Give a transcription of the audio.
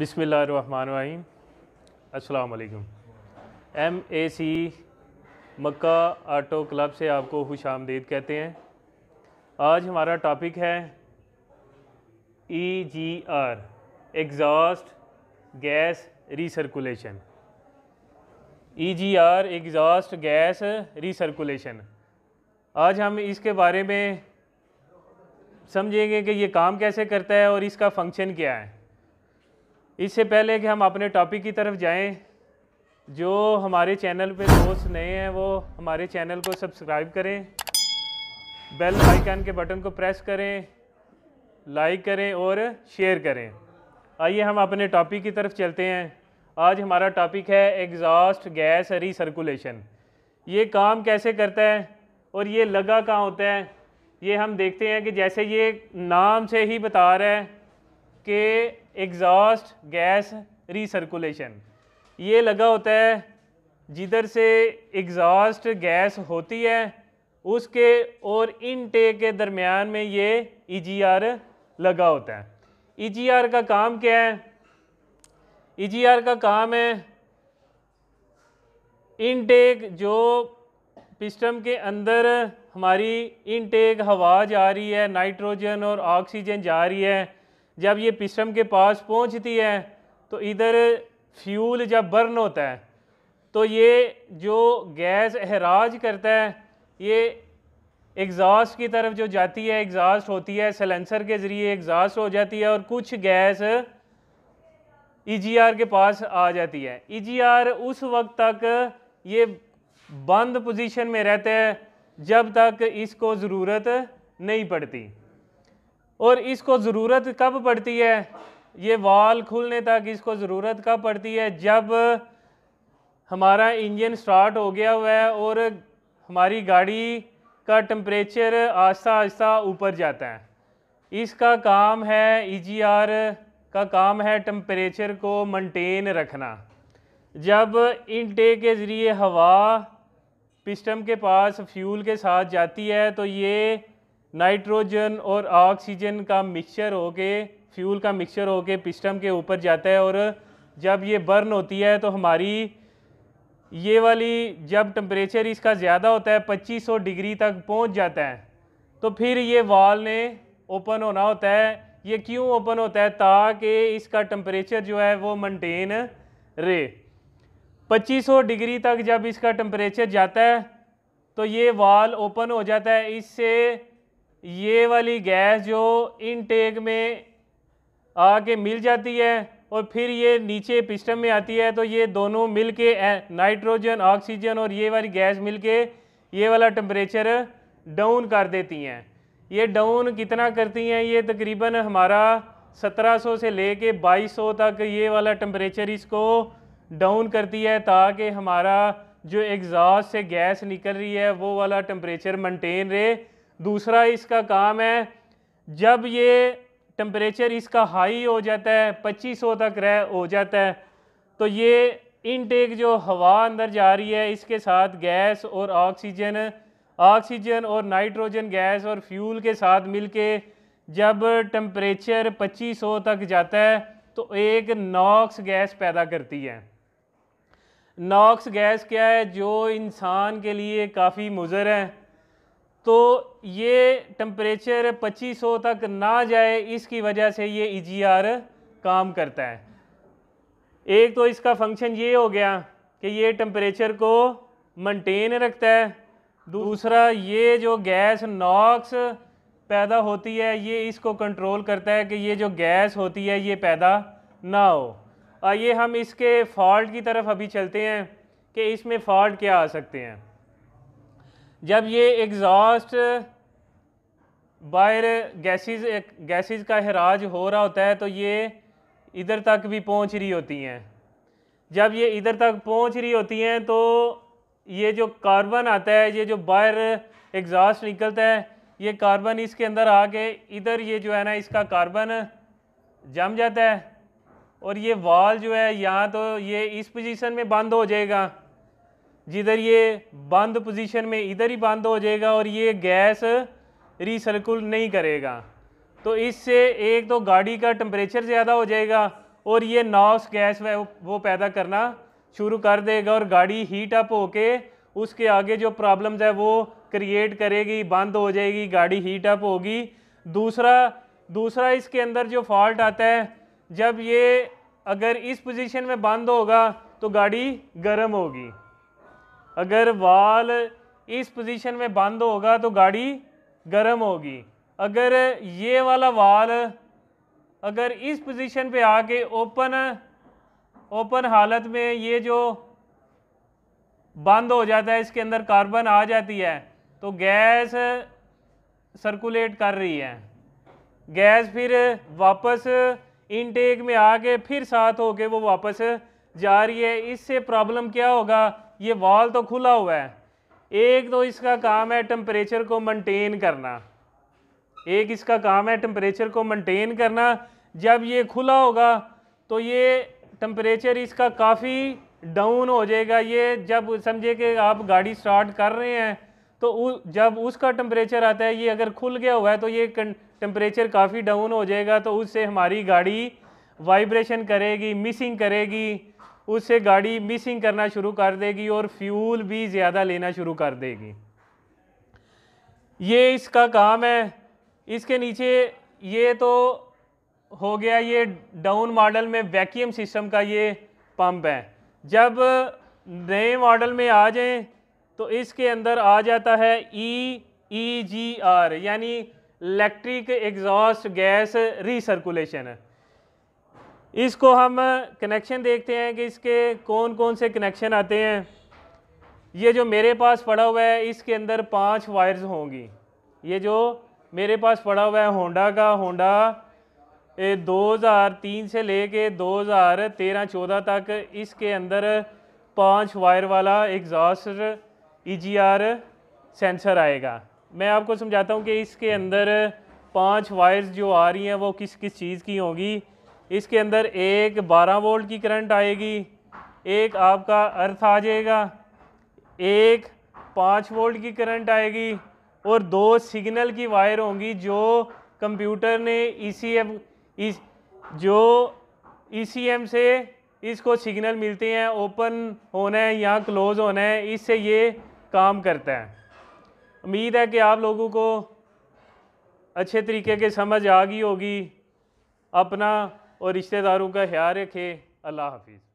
बिसमीम अल्लाम M A C मक्का आटो क्लब से आपको खुश आमदीद कहते हैं आज हमारा टॉपिक है E G R exhaust gas recirculation E G R exhaust gas recirculation आज हम इसके बारे में समझेंगे कि ये काम कैसे करता है और इसका फंक्शन क्या है इससे पहले कि हम अपने टॉपिक की तरफ जाएं जो हमारे चैनल पे दोस्त नए हैं वो हमारे चैनल को सब्सक्राइब करें बेल आइकन के बटन को प्रेस करें लाइक करें और शेयर करें आइए हम अपने टॉपिक की तरफ चलते हैं आज हमारा टॉपिक है एग्जॉस्ट गैस सर्कुलेशन ये काम कैसे करता है और ये लगा कहाँ होता है ये हम देखते हैं कि जैसे ये नाम से ही बता रहा है कि एग्जॉस्ट गैस रिसर्कुलेशन ये लगा होता है जिधर से एग्जॉस्ट गैस होती है उसके और इनटेक के दरमियान में ये ईजीआर e लगा होता है ईजीआर e का काम क्या है ईजीआर e का काम है इनटेक जो पिस्टम के अंदर हमारी इनटेक हवा जा रही है नाइट्रोजन और ऑक्सीजन जा रही है जब ये पिस्टम के पास पहुंचती है तो इधर फ्यूल जब बर्न होता है तो ये जो गैस अहराज करता है ये एग्जॉस्ट की तरफ जो जाती है एग्ज़ास्ट होती है सलेंसर के ज़रिए एग्जॉस्ट हो जाती है और कुछ गैस ई e के पास आ जाती है ई e उस वक्त तक ये बंद पोजीशन में रहता है जब तक इसको ज़रूरत नहीं पड़ती और इसको ज़रूरत कब पड़ती है ये वाल खुलने तक इसको ज़रूरत कब पड़ती है जब हमारा इंजन स्टार्ट हो गया हुआ है और हमारी गाड़ी का टम्परेचर आस्ता आस्ता ऊपर जाता है इसका काम है ई e का काम है टम्परेचर को मेंटेन रखना जब इनटेक के ज़रिए हवा पिस्टम के पास फ्यूल के साथ जाती है तो ये नाइट्रोजन और ऑक्सीजन का मिक्सचर के फ्यूल का मिक्सचर होके पिस्टम के ऊपर जाता है और जब ये बर्न होती है तो हमारी ये वाली जब टम्परेचर इसका ज़्यादा होता है 2500 डिग्री तक पहुंच जाता है तो फिर ये वाल ने ओपन होना होता है ये क्यों ओपन होता है ताकि इसका टम्परेचर जो है वो मेंटेन रहे 2500 डिग्री तक जब इसका टम्परेचर जाता है तो ये वाल ओपन हो जाता है इससे ये वाली गैस जो इनटेक में आके मिल जाती है और फिर ये नीचे पिस्टम में आती है तो ये दोनों मिल के नाइट्रोजन ऑक्सीजन और ये वाली गैस मिल के ये वाला टम्परेचर डाउन कर देती हैं ये डाउन कितना करती हैं ये तकरीबन हमारा 1700 से ले कर बाईस तक ये वाला टम्परेचर इसको डाउन करती है ताकि हमारा जो एग्जॉस से गैस निकल रही है वो वाला टम्परेचर मेंटेन रहे दूसरा इसका काम है जब ये टम्परेचर इसका हाई हो जाता है 2500 तक रह हो जाता है तो ये इनटेक जो हवा अंदर जा रही है इसके साथ गैस और ऑक्सीजन ऑक्सीजन और नाइट्रोजन गैस और फ्यूल के साथ मिलके जब टम्परेचर 2500 तक जाता है तो एक नॉक्स गैस पैदा करती है नॉक्स गैस क्या है जो इंसान के लिए काफ़ी मुजर है तो ये टम्परेचर 2500 तक ना जाए इसकी वजह से ये ई e काम करता है एक तो इसका फंक्शन ये हो गया कि ये टम्परेचर को मेंटेन रखता है दूसरा ये जो गैस नॉक्स पैदा होती है ये इसको कंट्रोल करता है कि ये जो गैस होती है ये पैदा ना हो आइए हम इसके फॉल्ट की तरफ अभी चलते हैं कि इसमें फॉल्ट क्या आ सकते हैं जब ये एग्ज़ॉस्ट बाहर गैसेस गैसेस का हराज हो रहा होता है तो ये इधर तक भी पहुंच रही होती हैं जब ये इधर तक पहुंच रही होती हैं तो ये जो कार्बन आता है ये जो बाहर एग्ज़ॉस्ट निकलता है ये कार्बन इसके अंदर आके इधर ये जो है ना इसका कार्बन जम जाता है और ये वाल जो है यहाँ तो ये इस पोजीशन में बंद हो जाएगा जिधर ये बंद पोजीशन में इधर ही बंद हो जाएगा और ये गैस रिसर्कुल नहीं करेगा तो इससे एक तो गाड़ी का टम्परेचर ज़्यादा हो जाएगा और ये नॉक्स गैस वो पैदा करना शुरू कर देगा और गाड़ी हीट अप होके उसके आगे जो प्रॉब्लम्स है वो क्रिएट करेगी बंद हो जाएगी गाड़ी हीट अप होगी दूसरा दूसरा इसके अंदर जो फॉल्ट आता है जब ये अगर इस पोजीशन में बंद होगा तो गाड़ी गर्म होगी अगर वाल इस पोजीशन में बंद होगा तो गाड़ी गर्म होगी अगर ये वाला वाल अगर इस पोजीशन पे आके ओपन ओपन हालत में ये जो बंद हो जाता है इसके अंदर कार्बन आ जाती है तो गैस सर्कुलेट कर रही है गैस फिर वापस इनटेक में आके फिर साथ होके वो वापस जा रही है इससे प्रॉब्लम क्या होगा ये वॉल तो खुला हुआ है एक तो इसका काम है टेम्परेचर को मेंटेन करना एक इसका काम है टेम्परेचर को मेंटेन करना जब ये खुला होगा तो ये टेम्परेचर इसका काफ़ी डाउन हो जाएगा ये जब समझे कि आप गाड़ी स्टार्ट कर रहे हैं तो उ, जब उसका टेम्परेचर आता है ये अगर खुल गया हुआ है तो ये टेम्परेचर काफ़ी डाउन हो जाएगा तो उससे हमारी गाड़ी वाइब्रेशन करेगी मिसिंग करेगी उससे गाड़ी मिसिंग करना शुरू कर देगी और फ्यूल भी ज़्यादा लेना शुरू कर देगी ये इसका काम है इसके नीचे ये तो हो गया ये डाउन मॉडल में वैक्यूम सिस्टम का ये पंप है जब नए मॉडल में आ जाएं तो इसके अंदर आ जाता है ई ई जी आर यानी इलेक्ट्रिक एग्जॉस्ट गैस रीसर्कुलेशन है इसको हम कनेक्शन देखते हैं कि इसके कौन कौन से कनेक्शन आते हैं ये जो मेरे पास पड़ा हुआ है इसके अंदर पांच वायर्स होंगी ये जो मेरे पास पड़ा हुआ है होंडा का होंडा तीन से ले कर दो हज़ार तेरह चौदह तक इसके अंदर पांच वायर वाला एग्जॉस्ट ई सेंसर आएगा मैं आपको समझाता हूँ कि इसके अंदर पांच वायर्स जो आ रही हैं वो किस किस चीज़ की होंगी इसके अंदर एक 12 वोल्ट की करंट आएगी एक आपका अर्थ आ जाएगा एक पाँच वोल्ट की करंट आएगी और दो सिग्नल की वायर होंगी जो कंप्यूटर ने ई e इस जो ई e से इसको सिग्नल मिलते हैं ओपन होना है या क्लोज़ होना है इससे ये काम करता है उम्मीद है कि आप लोगों को अच्छे तरीके के समझ आ गई होगी अपना और रिश्तेदारों का ख्याल रखे अल्लाह हाफिज़